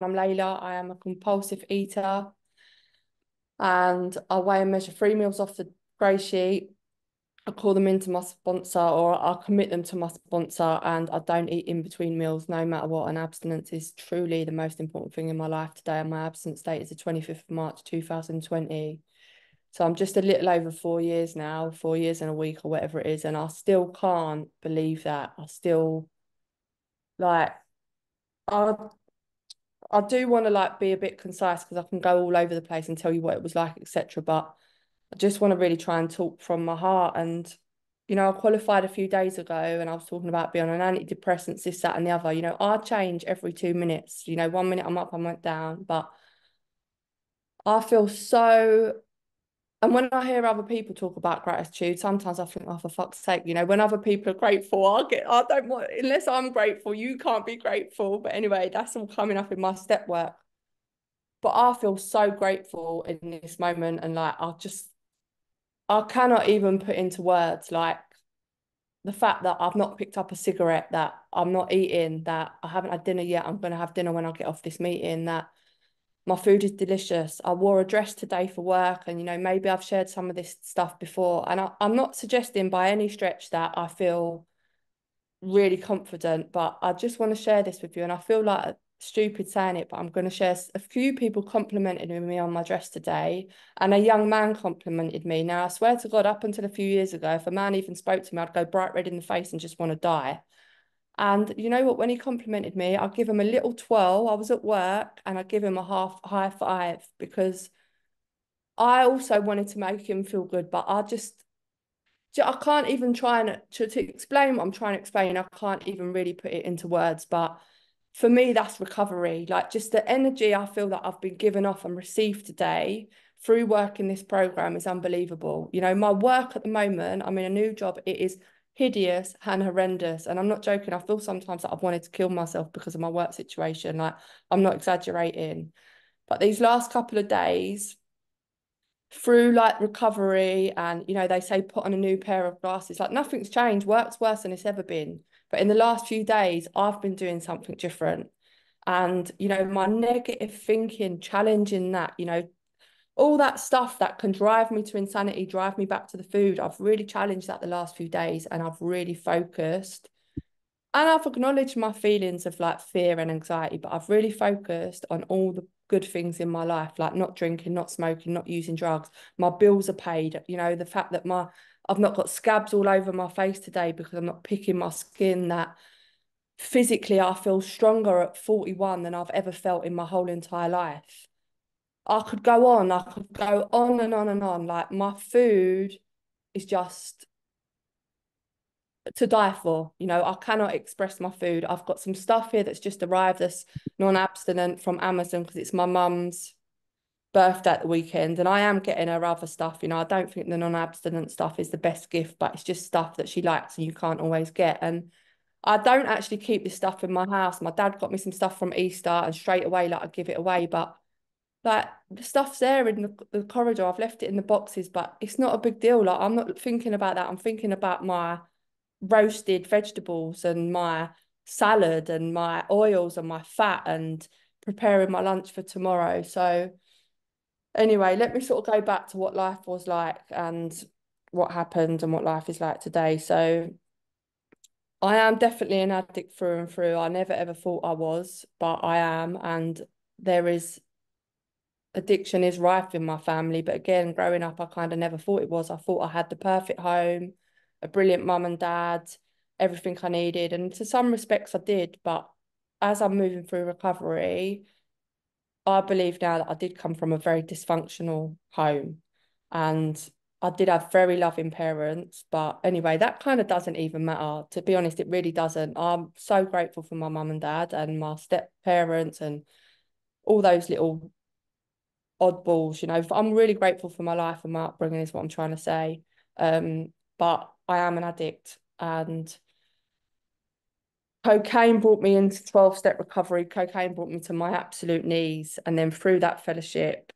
I'm Layla. I am a compulsive eater and I weigh and measure three meals off the grey sheet. I call them into my sponsor or I commit them to my sponsor and I don't eat in between meals no matter what. And abstinence is truly the most important thing in my life today. And my absence date is the 25th of March 2020. So I'm just a little over four years now, four years and a week or whatever it is. And I still can't believe that. I still like I I do want to like be a bit concise because I can go all over the place and tell you what it was like, etc. But I just want to really try and talk from my heart. And you know, I qualified a few days ago, and I was talking about being on antidepressants, this, that, and the other. You know, I change every two minutes. You know, one minute I'm up, I'm down, but I feel so and when I hear other people talk about gratitude, sometimes I think, oh, for fuck's sake, you know, when other people are grateful, I get, I don't want, unless I'm grateful, you can't be grateful. But anyway, that's all coming up in my step work. But I feel so grateful in this moment. And like, I just, I cannot even put into words like the fact that I've not picked up a cigarette, that I'm not eating, that I haven't had dinner yet. I'm going to have dinner when I get off this meeting, that my food is delicious. I wore a dress today for work. And, you know, maybe I've shared some of this stuff before. And I, I'm not suggesting by any stretch that I feel really confident, but I just want to share this with you. And I feel like stupid saying it, but I'm going to share a few people complimented me on my dress today. And a young man complimented me. Now, I swear to God, up until a few years ago, if a man even spoke to me, I'd go bright red in the face and just want to die. And you know what? When he complimented me, I give him a little twirl. I was at work and I give him a half high five because I also wanted to make him feel good, but I just I can't even try and to, to explain what I'm trying to explain. I can't even really put it into words, but for me, that's recovery. Like just the energy I feel that I've been given off and received today through working this program is unbelievable. You know, my work at the moment, I'm in a new job. It is hideous and horrendous. And I'm not joking. I feel sometimes that I've wanted to kill myself because of my work situation. Like I'm not exaggerating. But these last couple of days, through like recovery and you know they say put on a new pair of glasses like nothing's changed work's worse than it's ever been but in the last few days i've been doing something different and you know my negative thinking challenging that you know all that stuff that can drive me to insanity, drive me back to the food. I've really challenged that the last few days and I've really focused. And I've acknowledged my feelings of like fear and anxiety, but I've really focused on all the good things in my life, like not drinking, not smoking, not using drugs. My bills are paid. You know, the fact that my I've not got scabs all over my face today because I'm not picking my skin that physically I feel stronger at 41 than I've ever felt in my whole entire life I could go on, I could go on and on and on. Like my food is just to die for. You know, I cannot express my food. I've got some stuff here that's just arrived as non-abstinent from Amazon because it's my mum's birthday at the weekend and I am getting her other stuff. You know, I don't think the non-abstinent stuff is the best gift, but it's just stuff that she likes and you can't always get. And I don't actually keep this stuff in my house. My dad got me some stuff from Easter and straight away, like I give it away, but like the stuff's there in the, the corridor i've left it in the boxes but it's not a big deal like i'm not thinking about that i'm thinking about my roasted vegetables and my salad and my oils and my fat and preparing my lunch for tomorrow so anyway let me sort of go back to what life was like and what happened and what life is like today so I am definitely an addict through and through. I never ever thought I was, but I am. And there is addiction is rife in my family. But again, growing up, I kind of never thought it was. I thought I had the perfect home, a brilliant mum and dad, everything I needed. And to some respects, I did. But as I'm moving through recovery, I believe now that I did come from a very dysfunctional home. And I did have very loving parents, but anyway, that kind of doesn't even matter. To be honest, it really doesn't. I'm so grateful for my mum and dad and my step parents and all those little oddballs, you know. I'm really grateful for my life and my upbringing, is what I'm trying to say. Um, but I am an addict, and cocaine brought me into 12 step recovery. Cocaine brought me to my absolute knees. And then through that fellowship,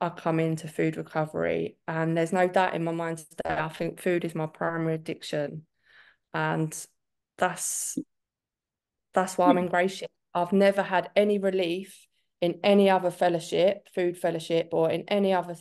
I come into food recovery. And there's no doubt in my mind today, I think food is my primary addiction. And that's that's why I'm hmm. in grace. I've never had any relief in any other fellowship, food fellowship, or in any other.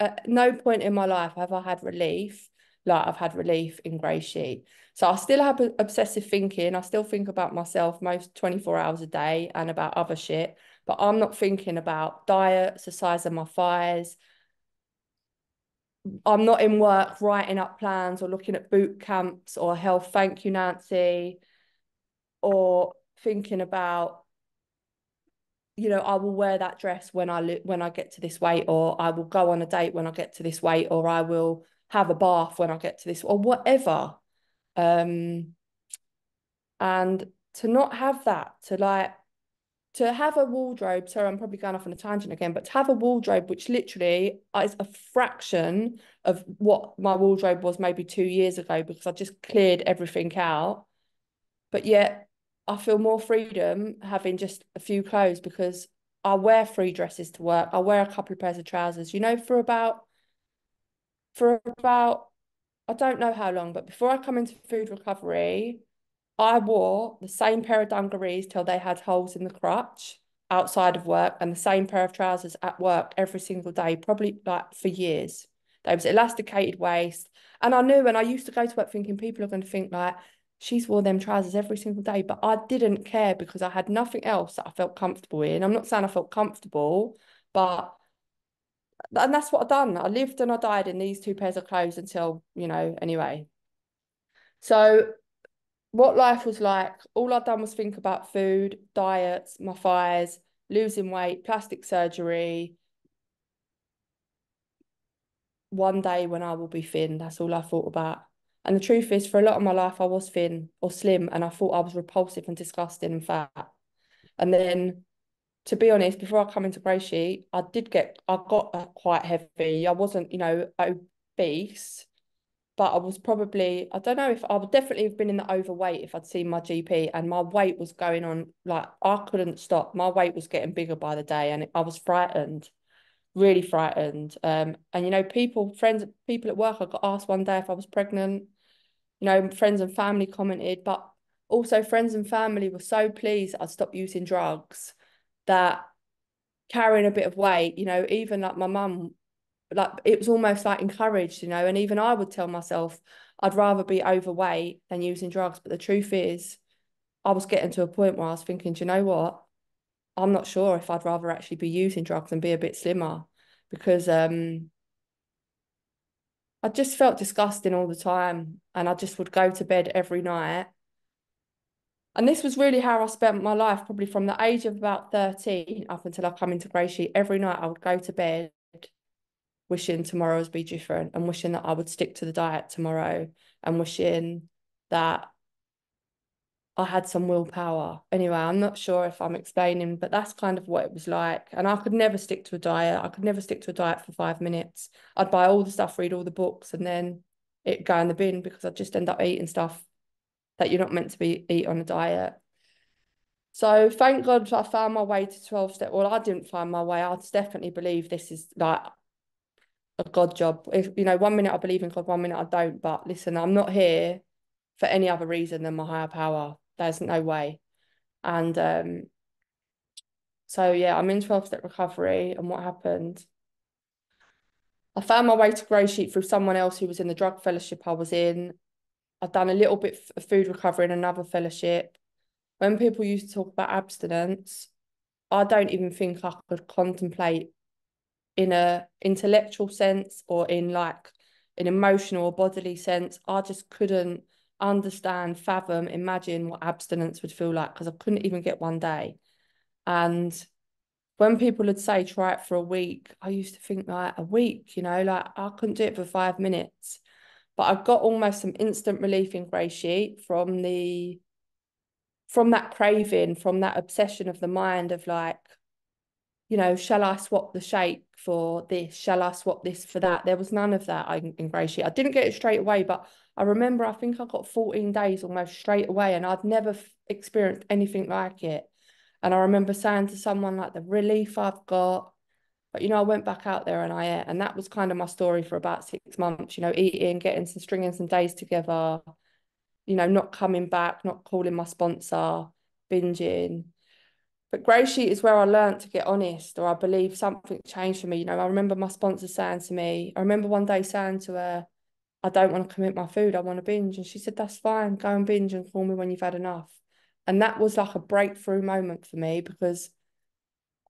At no point in my life have I had relief like I've had relief in Grey Sheet. So I still have obsessive thinking. I still think about myself most 24 hours a day and about other shit, but I'm not thinking about diets, the size of my thighs. I'm not in work writing up plans or looking at boot camps or health, thank you, Nancy, or thinking about you know, I will wear that dress when I look when I get to this weight, or I will go on a date when I get to this weight, or I will have a bath when I get to this, or whatever. Um, and to not have that, to like to have a wardrobe. Sorry, I'm probably going off on a tangent again, but to have a wardrobe which literally is a fraction of what my wardrobe was maybe two years ago because I just cleared everything out. But yet I feel more freedom having just a few clothes because I wear three dresses to work. I wear a couple of pairs of trousers, you know, for about for about I don't know how long, but before I come into food recovery, I wore the same pair of dungarees till they had holes in the crotch outside of work and the same pair of trousers at work every single day, probably like for years. They was elasticated waist. And I knew and I used to go to work thinking people are going to think like she's wore them trousers every single day, but I didn't care because I had nothing else that I felt comfortable in. I'm not saying I felt comfortable, but and that's what I've done. I lived and I died in these two pairs of clothes until, you know, anyway. So what life was like, all i have done was think about food, diets, my fires, losing weight, plastic surgery. One day when I will be thin, that's all I thought about. And the truth is, for a lot of my life, I was thin or slim, and I thought I was repulsive and disgusting and fat. And then, to be honest, before I come into Grey I did get, I got uh, quite heavy. I wasn't, you know, obese, but I was probably, I don't know if I would definitely have been in the overweight if I'd seen my GP, and my weight was going on, like, I couldn't stop. My weight was getting bigger by the day, and I was frightened really frightened. Um, and you know, people, friends, people at work, I got asked one day if I was pregnant you know, friends and family commented, but also friends and family were so pleased I'd stopped using drugs that carrying a bit of weight, you know, even like my mum, like it was almost like encouraged, you know, and even I would tell myself I'd rather be overweight than using drugs. But the truth is, I was getting to a point where I was thinking, do you know what? I'm not sure if I'd rather actually be using drugs and be a bit slimmer because um I just felt disgusting all the time. And I just would go to bed every night. And this was really how I spent my life, probably from the age of about 13 up until I come into Gracie. Every night I would go to bed wishing tomorrow would be different and wishing that I would stick to the diet tomorrow and wishing that I had some willpower. Anyway, I'm not sure if I'm explaining, but that's kind of what it was like. And I could never stick to a diet. I could never stick to a diet for five minutes. I'd buy all the stuff, read all the books, and then it go in the bin because I'd just end up eating stuff that you're not meant to be eat on a diet. So thank God I found my way to 12 step. Well, I didn't find my way. I definitely believe this is like a God job. If you know, one minute I believe in God, one minute I don't. But listen, I'm not here for any other reason than my higher power there's no way. And um, so, yeah, I'm in 12 step recovery. And what happened? I found my way to Grow Sheet through someone else who was in the drug fellowship I was in. I'd done a little bit of food recovery in another fellowship. When people used to talk about abstinence, I don't even think I could contemplate in a intellectual sense or in like an emotional or bodily sense. I just couldn't understand, fathom, imagine what abstinence would feel like because I couldn't even get one day. And when people would say try it for a week, I used to think like a week, you know, like I couldn't do it for five minutes. But I got almost some instant relief in Grey Sheet from the from that craving, from that obsession of the mind of like, you know, shall I swap the shake for this? Shall I swap this for that? There was none of that I ingratiate. I didn't get it straight away, but I remember I think I got 14 days almost straight away, and I'd never f- experienced anything like it. And I remember saying to someone, like, the relief I've got. But, you know, I went back out there and I ate, and that was kind of my story for about six months, you know, eating, getting some stringing some days together, you know, not coming back, not calling my sponsor, binging but grey sheet is where I learned to get honest, or I believe something changed for me. You know, I remember my sponsor saying to me, I remember one day saying to her, I don't want to commit my food, I want to binge. And she said, That's fine, go and binge and call me when you've had enough. And that was like a breakthrough moment for me because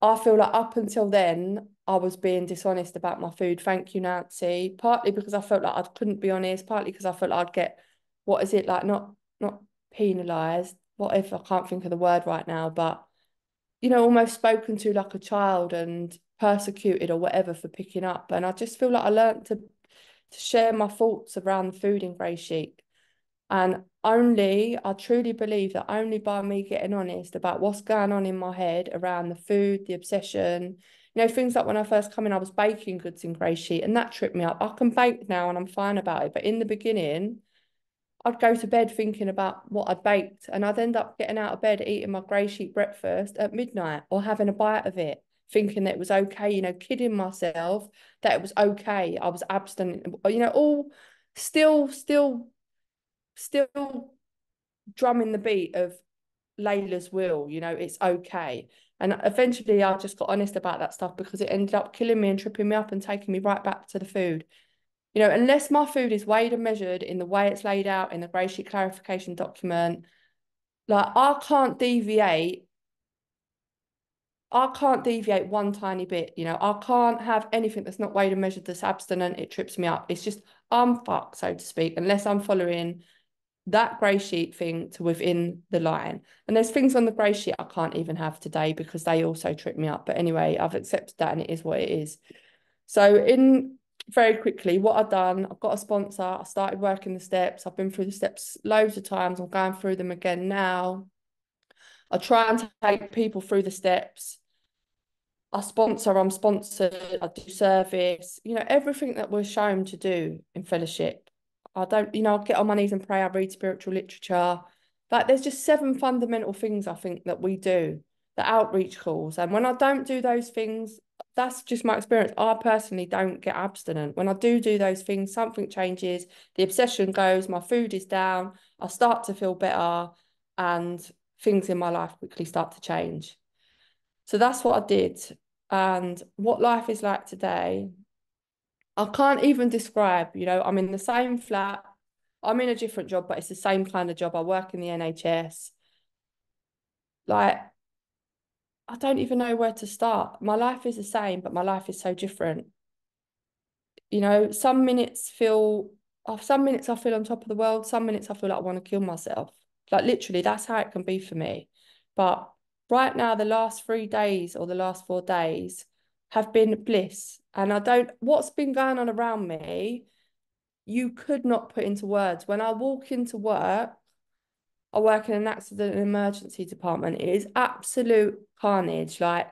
I feel like up until then, I was being dishonest about my food. Thank you, Nancy. Partly because I felt like I couldn't be honest, partly because I felt like I'd get what is it like not not penalized, whatever I can't think of the word right now, but you know, almost spoken to like a child and persecuted or whatever for picking up. And I just feel like I learned to to share my thoughts around the food in Grey Chic. And only, I truly believe that only by me getting honest about what's going on in my head around the food, the obsession, you know, things like when I first come in, I was baking goods in Grey Sheet and that tripped me up. I can bake now and I'm fine about it. But in the beginning, I'd go to bed thinking about what I would baked, and I'd end up getting out of bed eating my grey sheet breakfast at midnight or having a bite of it, thinking that it was okay, you know, kidding myself that it was okay. I was abstinent, you know, all still, still, still drumming the beat of Layla's will, you know, it's okay. And eventually I just got honest about that stuff because it ended up killing me and tripping me up and taking me right back to the food you know, unless my food is weighed and measured in the way it's laid out in the grey sheet clarification document, like I can't deviate. I can't deviate one tiny bit, you know. I can't have anything that's not weighed and measured that's abstinent. It trips me up. It's just I'm fucked, so to speak, unless I'm following that grey sheet thing to within the line. And there's things on the grey sheet I can't even have today because they also trip me up. But anyway, I've accepted that and it is what it is. So in very quickly, what I've done, I've got a sponsor, I started working the steps, I've been through the steps loads of times, I'm going through them again now. I try and take people through the steps. I sponsor, I'm sponsored, I do service, you know, everything that we're shown to do in fellowship. I don't, you know, I get on my knees and pray, I read spiritual literature. Like there's just seven fundamental things I think that we do the outreach calls. And when I don't do those things, that's just my experience. I personally don't get abstinent. When I do do those things, something changes, the obsession goes, my food is down, I start to feel better, and things in my life quickly start to change. So that's what I did. And what life is like today, I can't even describe. You know, I'm in the same flat, I'm in a different job, but it's the same kind of job. I work in the NHS. Like, I don't even know where to start. My life is the same, but my life is so different. You know, some minutes feel, uh, some minutes I feel on top of the world, some minutes I feel like I want to kill myself. Like literally, that's how it can be for me. But right now, the last three days or the last four days have been bliss. And I don't, what's been going on around me, you could not put into words. When I walk into work, I work in an accident and emergency department. It is absolute carnage. Like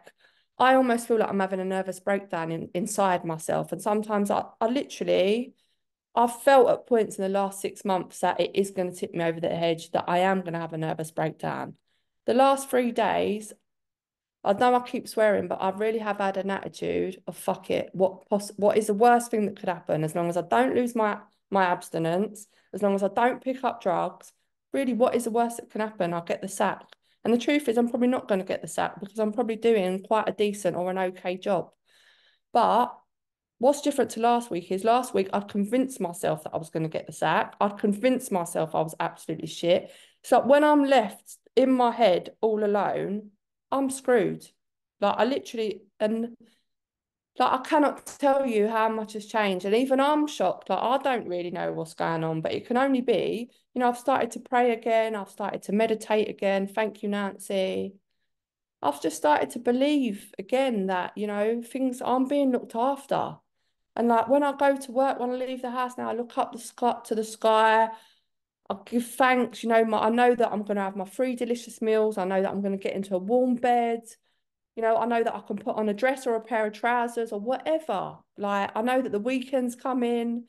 I almost feel like I'm having a nervous breakdown in, inside myself. And sometimes I, I literally, I've felt at points in the last six months that it is going to tip me over the edge, that I am going to have a nervous breakdown. The last three days, I know I keep swearing, but I really have had an attitude of fuck it. What poss- What is the worst thing that could happen? As long as I don't lose my my abstinence, as long as I don't pick up drugs, really, what is the worst that can happen? I'll get the sack. And the truth is, I'm probably not going to get the sack because I'm probably doing quite a decent or an okay job. But what's different to last week is last week I'd convinced myself that I was going to get the sack. I'd convinced myself I was absolutely shit. So when I'm left in my head all alone, I'm screwed. Like I literally, and like I cannot tell you how much has changed. And even I'm shocked. Like I don't really know what's going on, but it can only be, you know, I've started to pray again, I've started to meditate again. Thank you, Nancy. I've just started to believe again that, you know, things I'm being looked after. And like when I go to work, when I leave the house now, I look up the sky to the sky. I give thanks, you know, my, I know that I'm going to have my three delicious meals. I know that I'm going to get into a warm bed you know, I know that I can put on a dress or a pair of trousers or whatever. Like, I know that the weekends come in.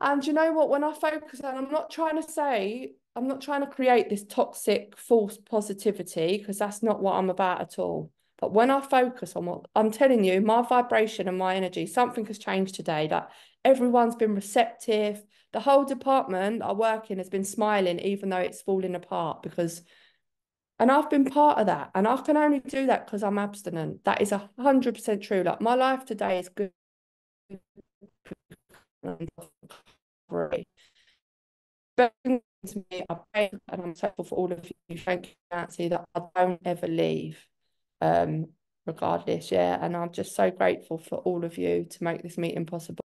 And you know what? When I focus on, I'm not trying to say, I'm not trying to create this toxic false positivity because that's not what I'm about at all. But when I focus on what I'm telling you, my vibration and my energy, something has changed today. Like everyone's been receptive. The whole department I work in has been smiling, even though it's falling apart because and I've been part of that. And I can only do that because I'm abstinent. That is 100% true. Like my life today is good. me, I pray and I'm thankful for all of you. Thank you, Nancy, that I don't ever leave, um, regardless. Yeah. And I'm just so grateful for all of you to make this meeting possible.